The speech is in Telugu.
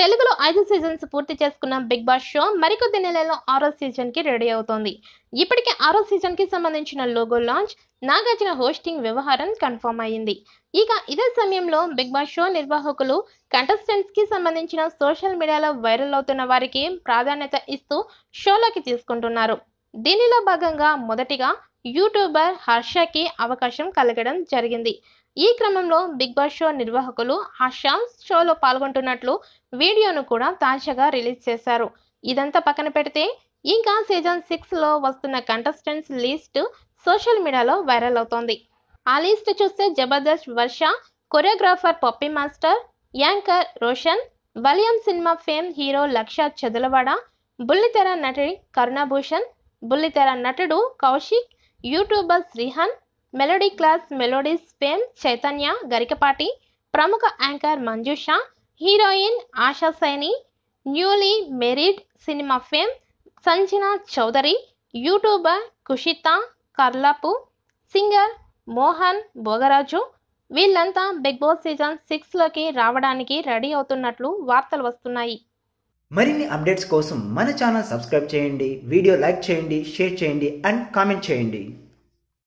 తెలుగులో ఐదు సీజన్స్ పూర్తి చేసుకున్న బిగ్ బాస్ షో మరికొద్ది నెలల్లో ఆరో సీజన్ కి రెడీ అవుతోంది ఇప్పటికే ఆరో సీజన్ కి సంబంధించిన లోగో లాంచ్ నాగార్జున హోస్టింగ్ వ్యవహారం కన్ఫర్మ్ అయింది ఇక ఇదే సమయంలో బిగ్ బాస్ షో నిర్వాహకులు కంటెస్టెంట్స్ కి సంబంధించిన సోషల్ మీడియాలో వైరల్ అవుతున్న వారికి ప్రాధాన్యత ఇస్తూ షోలోకి తీసుకుంటున్నారు దీనిలో భాగంగా మొదటిగా యూట్యూబర్ హర్షకి అవకాశం కలగడం జరిగింది ఈ క్రమంలో బిగ్ బాస్ షో నిర్వాహకులు హర్ష షోలో పాల్గొంటున్నట్లు వీడియోను కూడా తాజాగా రిలీజ్ చేశారు ఇదంతా పక్కన పెడితే ఇంకా సీజన్ సిక్స్లో వస్తున్న కంటెస్టెంట్స్ లిస్ట్ సోషల్ మీడియాలో వైరల్ అవుతోంది ఆ లిస్ట్ చూస్తే Jabardasth Varsha choreographer Pappy master anchor Roshan వలియం cinema fame hero Laksh Chadalavada బుల్లితెర నటి కరుణాభూషణ్ బుల్లితెర నటుడు Kaushik YouTuber Srihan melody class melodies fame Chaitanya Garikapati ప్రముఖ anchor Manjusha heroine Asha Saini newly married cinema fame Sanjana Chowdary YouTuber Kushitha Karlapu singer Mohan Bhogaraju వీళ్ళంతా బిగ్ బాస్ సీజన్ సిక్స్లోకి రావడానికి రెడీ అవుతున్నట్లు వార్తలు వస్తున్నాయి మరిన్ని అప్డేట్స్ కోసం మన ఛానల్ సబ్స్క్రైబ్ చేయండి వీడియో లైక్ చేయండి షేర్ చేయండి అండ్ కామెంట్ చేయండి